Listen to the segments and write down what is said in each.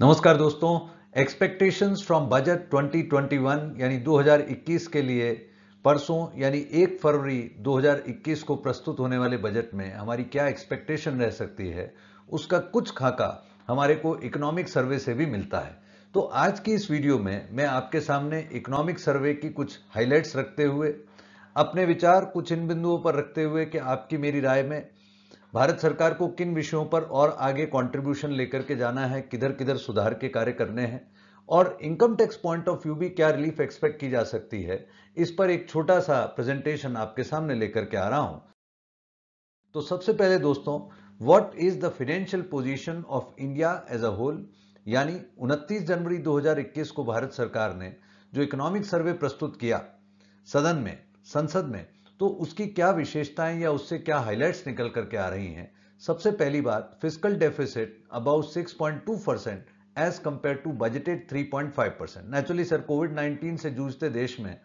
नमस्कार दोस्तों expectations from budget 2021 यानी 2021 के लिए परसों यानी 1 फरवरी 2021 को प्रस्तुत होने वाले बजट में हमारी क्या एक्सपेक्टेशन रह सकती है उसका कुछ खाका हमारे को इकोनॉमिक सर्वे से भी मिलता है तो आज की इस वीडियो में मैं आपके सामने इकोनॉमिक सर्वे की कुछ हाइलाइट्स रखते हुए अपने विचार कुछ इन बिंदुओं पर रखते हुए कि आपकी मेरी राय में भारत सरकार को किन विषयों पर और आगे कंट्रीब्यूशन लेकर के जाना है किधर किधर सुधार के कार्य करने हैं और income tax point of view भी क्या रिलीफ एक्सपेक्ट की जा सकती है इस पर एक छोटा सा प्रेजेंटेशन आपके सामने लेकर के आ रहा हूं तो सबसे पहले दोस्तों what is the financial position of India as a whole यानी 29 जनवरी 2021 को भारत सरकार ने जो इकोनॉमिक सर्वे प्रस्तुत किया सदन में संसद में तो उसकी क्या विशेषताएं या उससे क्या हाईलाइट्स निकल करके आ रही हैं सबसे पहली बात physical deficit about 6.2 percent as compare to budgeted 3.5 percent naturally sir COVID 19 से जूझते देश में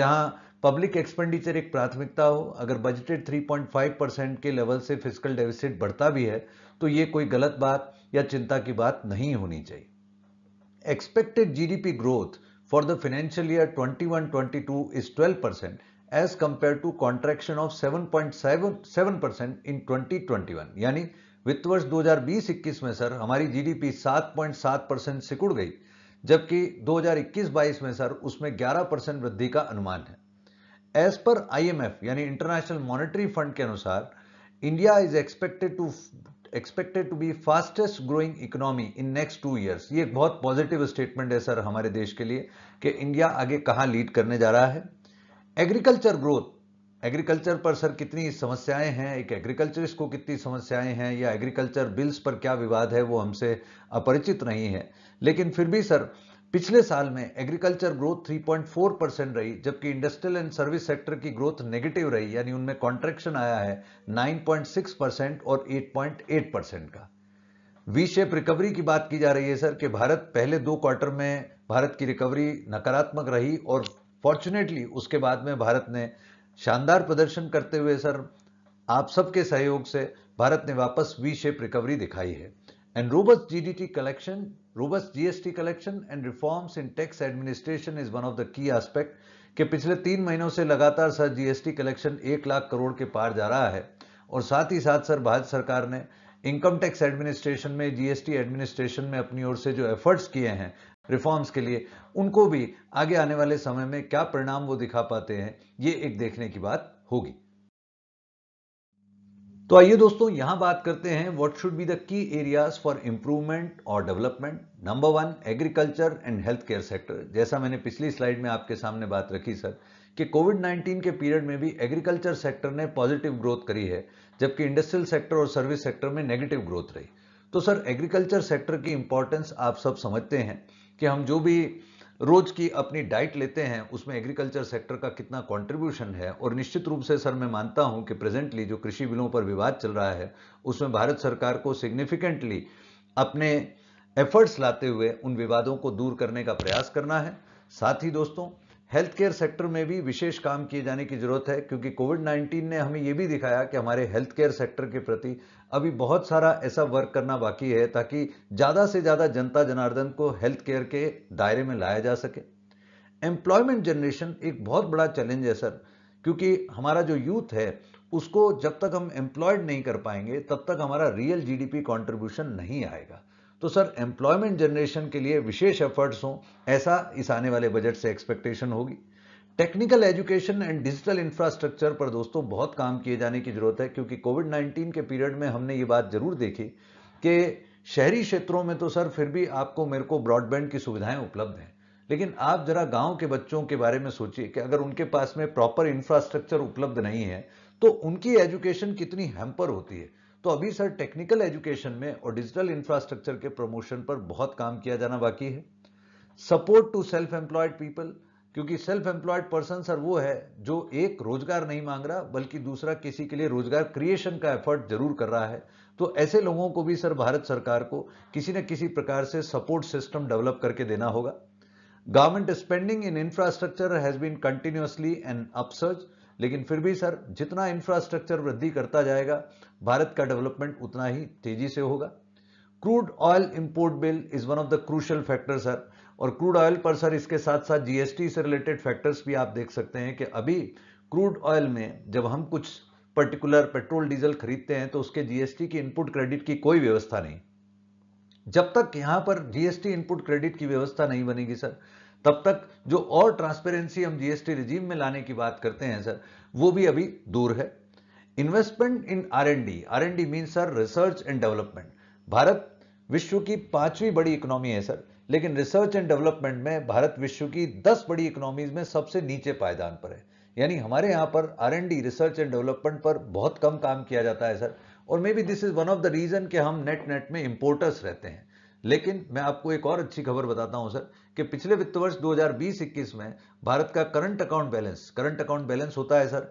जहां पब्लिक एक्सपेंडिचर एक प्राथमिकता हो अगर बजटेड 3.5 परसेंट के लेवल से फिजिकल डेफिसिट बढ़ता भी है तो ये कोई गलत बात या चिंता की बात नहीं होनी चाहिए expected GDP growth for the financial year 21-22 is 12 percent as compare to contraction of seven percent in 2021 यानी वित्त वर्ष 2020-21 में सर हमारी जीडीपी 7.7 परसेंट सिकुड़ गई जबकि 2021-22 में सर उसमें 11 परसेंट वृद्धि का अनुमान है एज पर आईएमएफ यानी इंटरनेशनल मॉनेटरी फंड के अनुसार India is expected to expected to be fastest growing economy in next two years ये एक बहुत पॉजिटिव स्टेटमेंट है सर हमारे देश के लिए कि इंडिया आगे कहाँ लीड करने जा रहा है एग्रीकल्चर ग्रोथ एग्रीकल्चर पर सर कितनी समस्याएं हैं एक एग्रीकल्चरिस्ट को कितनी समस्याएं हैं या एग्रीकल्चर बिल्स पर क्या विवाद है वो हमसे अपरिचित नहीं है लेकिन फिर भी सर पिछले साल में एग्रीकल्चर ग्रोथ 3.4 परसेंट रही जबकि इंडस्ट्रियल एंड सर्विस सेक्टर की ग्रोथ नेगेटिव रही यानी उनमें कॉन्ट्रेक्शन आया है 9.6 परसेंट और 8.8 परसेंट का वी शेप रिकवरी की बात की जा रही है सर कि भारत पहले दो क्वार्टर में भारत की रिकवरी नकारात्मक रही और फॉर्चुनेटली उसके बाद में भारत ने शानदार प्रदर्शन करते हुए सर आप सबके सहयोग से भारत ने वापस वी शेप रिकवरी दिखाई है and robust GST collection robust GST collection and reforms in tax administration is one of the key aspect कि पिछले तीन महीनों से लगातार सर जीएसटी कलेक्शन एक लाख करोड़ के पार जा रहा है और साथ ही साथ सर भारत सरकार ने इनकम टैक्स एडमिनिस्ट्रेशन में जीएसटी एडमिनिस्ट्रेशन में अपनी ओर से जो एफर्ट्स किए हैं रिफॉर्म्स के लिए उनको भी आगे आने वाले समय में क्या परिणाम वो दिखा पाते हैं ये एक देखने की बात होगी तो आइए दोस्तों यहां बात करते हैं what should be the key areas for improvement और development number one agriculture and health care sector जैसा मैंने पिछली स्लाइड में आपके सामने बात रखी सर कि कोविड 19 के पीरियड में भी एग्रीकल्चर सेक्टर ने पॉजिटिव ग्रोथ करी है जबकि इंडस्ट्रियल सेक्टर और सर्विस सेक्टर में नेगेटिव ग्रोथ रही तो सर एग्रीकल्चर सेक्टर की इंपॉर्टेंस आप सब समझते हैं कि हम जो भी रोज की अपनी डाइट लेते हैं उसमें एग्रीकल्चर सेक्टर का कितना कंट्रीब्यूशन है और निश्चित रूप से सर मैं मानता हूं कि प्रेजेंटली जो कृषि बिलों पर विवाद चल रहा है उसमें भारत सरकार को सिग्निफिकेंटली अपने एफर्ट्स लाते हुए उन विवादों को दूर करने का प्रयास करना है साथ ही दोस्तों हेल्थ केयर सेक्टर में भी विशेष काम किए जाने की जरूरत है क्योंकि कोविड 19 ने हमें यह भी दिखाया कि हमारे हेल्थ केयर सेक्टर के प्रति अभी बहुत सारा ऐसा वर्क करना बाकी है ताकि ज़्यादा से ज़्यादा जनता जनार्दन को हेल्थ केयर के दायरे में लाया जा सके एम्प्लॉयमेंट जनरेशन एक बहुत बड़ा चैलेंज है सर क्योंकि हमारा जो यूथ है उसको जब तक हम एम्प्लॉयड नहीं कर पाएंगे तब तक हमारा रियल जीडीपी कंट्रीब्यूशन नहीं आएगा तो सर एम्प्लॉयमेंट जनरेशन के लिए विशेष एफर्ट्स हों ऐसा इस आने वाले बजट से एक्सपेक्टेशन होगी technical education and digital infrastructure पर दोस्तों बहुत काम किए जाने की ज़रूरत है क्योंकि कोविड 19 के पीरियड में हमने ये बात ज़रूर देखी कि शहरी क्षेत्रों में तो सर फिर भी आपको मेरे को ब्रॉडबैंड की सुविधाएं उपलब्ध हैं लेकिन आप जरा गांव के बच्चों के बारे में सोचिए कि अगर उनके पास में प्रॉपर इंफ्रास्ट्रक्चर उपलब्ध नहीं है तो उनकी एजुकेशन कितनी हैम्पर होती है तो अभी सर टेक्निकल एजुकेशन में और डिजिटल इंफ्रास्ट्रक्चर के प्रमोशन पर बहुत काम किया जाना बाकी है support to self employed people क्योंकि सेल्फ एम्प्लॉयड पर्सन सर वो है जो एक रोजगार नहीं मांग रहा बल्कि दूसरा किसी के लिए रोजगार क्रिएशन का एफर्ट जरूर कर रहा है तो ऐसे लोगों को भी सर भारत सरकार को किसी न किसी प्रकार से सपोर्ट सिस्टम डेवलप करके देना होगा government spending in infrastructure has been continuously an upsurge लेकिन फिर भी सर जितना इंफ्रास्ट्रक्चर वृद्धि करता जाएगा भारत का डेवलपमेंट उतना ही तेजी से होगा crude oil import bill is one of the crucial factor sir और क्रूड ऑयल पर सर इसके साथ साथ जीएसटी से रिलेटेड फैक्टर्स भी आप देख सकते हैं कि अभी क्रूड ऑयल में जब हम कुछ पर्टिकुलर पेट्रोल डीजल खरीदते हैं तो उसके जीएसटी की इनपुट क्रेडिट की कोई व्यवस्था नहीं जब तक यहां पर जीएसटी इनपुट क्रेडिट की व्यवस्था नहीं बनेगी सर तब तक जो और ट्रांसपेरेंसी हम जीएसटी रिजीम में लाने की बात करते हैं सर वो भी अभी दूर है investment in R and D R and D mean sir research and development Bharat विश्व की पांचवी बड़ी इकोनॉमी है सर लेकिन रिसर्च एंड डेवलपमेंट में भारत विश्व की दस बड़ी इकोनॉमीज में सबसे नीचे पायदान पर है यानी हमारे यहां पर R and D research and development पर बहुत कम काम किया जाता है सर और may be this is one of the reason कि हम नेट नेट में इंपोर्टर्स रहते हैं लेकिन मैं आपको एक और अच्छी खबर बताता हूं सर कि पिछले वित्त वर्ष 2020-21 में भारत का current account balance current account balance होता है सर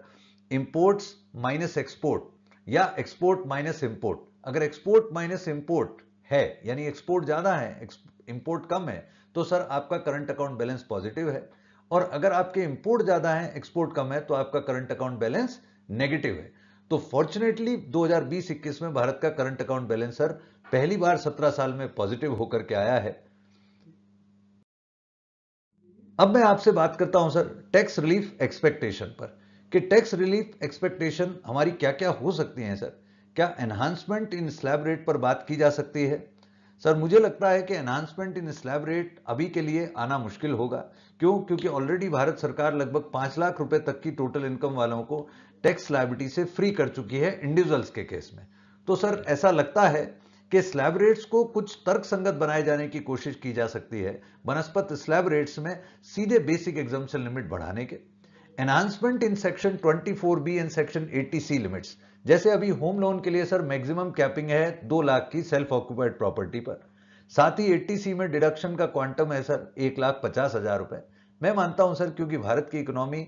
इंपोर्ट्स माइनस एक्सपोर्ट या एक्सपोर्ट माइनस इंपोर्ट अगर एक्सपोर्ट माइनस इंपोर्ट है यानी एक्सपोर्ट ज्यादा है इंपोर्ट कम है तो सर आपका करंट अकाउंट बैलेंस पॉजिटिव है और अगर आपके इंपोर्ट ज्यादा है एक्सपोर्ट कम है तो आपका करंट अकाउंट बैलेंस नेगेटिव है तो फॉर्चुनेटली 2020-21 में भारत का करंट अकाउंट बैलेंसर पहली बार 17 साल में पॉजिटिव होकर के आया है अब मैं आपसे बात करता हूं सर टैक्स रिलीफ एक्सपेक्टेशन पर कि टैक्स रिलीफ एक्सपेक्टेशन हमारी क्या क्या हो सकती है सर क्या एनहांसमेंट इन स्लैब रेट पर बात की जा सकती है सर मुझे लगता है कि एनहांसमेंट इन स्लैब रेट अभी के लिए आना मुश्किल होगा क्यों क्योंकि ऑलरेडी भारत सरकार लगभग पांच लाख रुपए तक की टोटल इनकम वालों को टैक्स लाइबिलिटी से फ्री कर चुकी है इंडिविजुअल्स के केस में तो सर ऐसा लगता है कि स्लैब रेट्स को कुछ तर्क संगत बनाए जाने की कोशिश की जा सकती है बनस्पत स्लैब रेट्स में सीधे बेसिक एग्जाम लिमिट बढ़ाने के enhancement in section B and section C limits जैसे अभी होम लोन के लिए सर मैक्सिमम कैपिंग है दो लाख की सेल्फ ऑक्यूपाइड प्रॉपर्टी पर साथ ही सी में डिडक्शन का क्वांटम है सर एक लाख पचास हजार रुपए मैं मानता हूं सर क्योंकि भारत की इकोनॉमी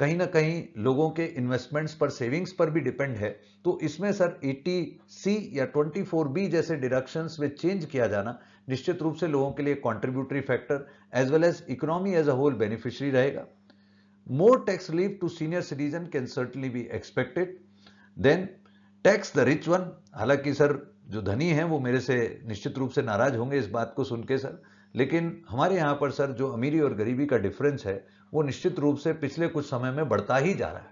कहीं ना कहीं लोगों के इन्वेस्टमेंट्स पर सेविंग्स पर भी डिपेंड है तो इसमें सर एटी सी या फोर बी जैसे डिडक्शन में चेंज किया जाना निश्चित रूप से लोगों के लिए contributory factor as well as economy as a whole beneficiary रहेगा more tax relief to senior citizen can certainly be expected. Then tax the rich one. हालांकि सर जो धनी हैं वो मेरे से निश्चित रूप से नाराज होंगे इस बात को सुन के सर लेकिन हमारे यहाँ पर सर जो अमीरी और गरीबी का डिफरेंस है वो निश्चित रूप से पिछले कुछ समय में बढ़ता ही जा रहा है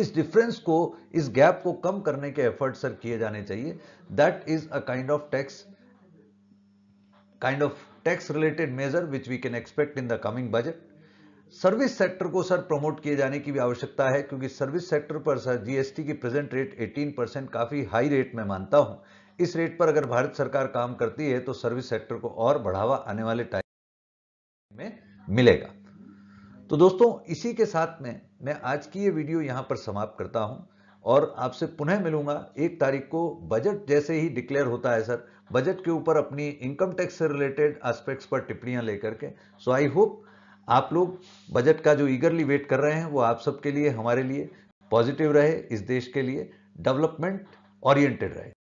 इस डिफरेंस को इस गैप को कम करने के एफर्ट सर किए जाने चाहिए that is a kind of tax kind of tax related measure which we can expect in the coming budget service sector को सर प्रमोट किए जाने की भी आवश्यकता है क्योंकि सर्विस सेक्टर पर सर जीएसटी की प्रेजेंट रेट 18 परसेंट काफ़ी हाई रेट में मानता हूं इस रेट पर अगर भारत सरकार काम करती है तो सर्विस सेक्टर को और बढ़ावा आने वाले टाइम में मिलेगा तो दोस्तों इसी के साथ में मैं आज की ये वीडियो यहां पर समाप्त करता हूं और आपसे पुनः मिलूंगा एक तारीख को बजट जैसे ही डिक्लेयर होता है सर बजट के ऊपर अपनी इनकम टैक्स से रिलेटेड एस्पेक्ट्स पर टिप्पणियां लेकर के सो आई होप आप लोग बजट का जो ईगरली वेट कर रहे हैं वो आप सबके लिए हमारे लिए पॉजिटिव रहे इस देश के लिए डेवलपमेंट ओरिएंटेड रहे